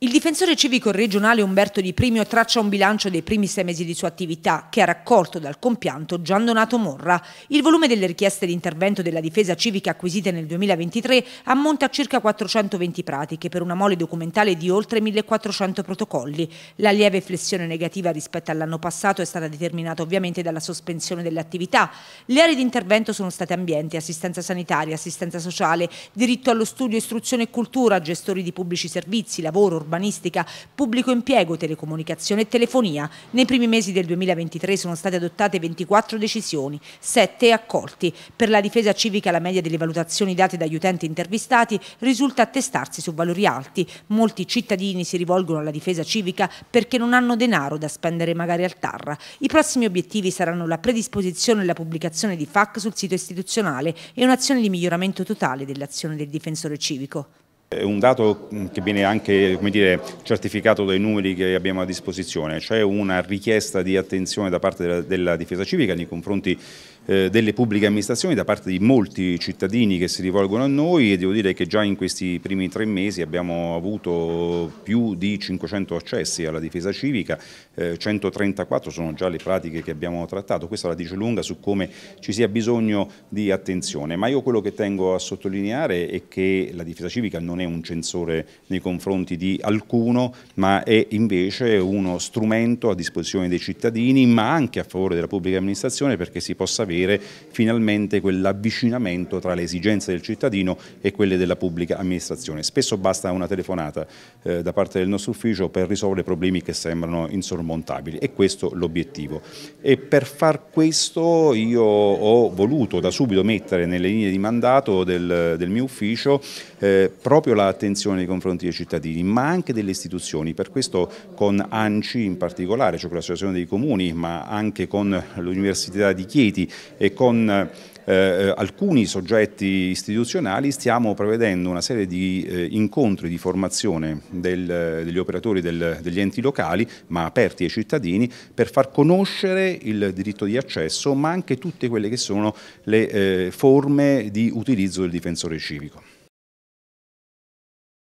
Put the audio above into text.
Il difensore civico regionale Umberto Di Primio traccia un bilancio dei primi sei mesi di sua attività, che ha raccolto dal compianto Gian Donato Morra. Il volume delle richieste di intervento della difesa civica acquisite nel 2023 ammonta a circa 420 pratiche, per una mole documentale di oltre 1400 protocolli. La lieve flessione negativa rispetto all'anno passato è stata determinata ovviamente dalla sospensione delle attività. Le aree di intervento sono state ambiente, assistenza sanitaria, assistenza sociale, diritto allo studio, istruzione e cultura, gestori di pubblici servizi, lavoro, urbanistica, pubblico impiego, telecomunicazione e telefonia. Nei primi mesi del 2023 sono state adottate 24 decisioni, 7 accolti. Per la difesa civica la media delle valutazioni date dagli utenti intervistati risulta attestarsi su valori alti. Molti cittadini si rivolgono alla difesa civica perché non hanno denaro da spendere magari al TAR. I prossimi obiettivi saranno la predisposizione e la pubblicazione di FAC sul sito istituzionale e un'azione di miglioramento totale dell'azione del difensore civico. È un dato mm, che viene anche dire, certificato dai numeri che abbiamo a disposizione, c'è una richiesta di attenzione da parte della, della difesa civica nei confronti eh, delle pubbliche amministrazioni, da parte di molti cittadini che si rivolgono a noi e devo dire che già in questi primi tre mesi abbiamo avuto più di 500 accessi alla difesa civica, eh, 134 sono già le pratiche che abbiamo trattato, questa la dice lunga su come ci sia bisogno di attenzione, ma io quello che tengo a sottolineare è che la difesa civica non non è un censore nei confronti di alcuno, ma è invece uno strumento a disposizione dei cittadini, ma anche a favore della pubblica amministrazione perché si possa avere finalmente quell'avvicinamento tra le esigenze del cittadino e quelle della pubblica amministrazione. Spesso basta una telefonata eh, da parte del nostro ufficio per risolvere problemi che sembrano insormontabili e questo l'obiettivo. E per far questo io ho voluto da subito mettere nelle linee di mandato del, del mio ufficio eh, proprio proprio l'attenzione nei confronti dei cittadini, ma anche delle istituzioni. Per questo con ANCI in particolare, cioè con l'Associazione dei Comuni, ma anche con l'Università di Chieti e con eh, eh, alcuni soggetti istituzionali stiamo prevedendo una serie di eh, incontri di formazione del, degli operatori del, degli enti locali ma aperti ai cittadini per far conoscere il diritto di accesso ma anche tutte quelle che sono le eh, forme di utilizzo del difensore civico.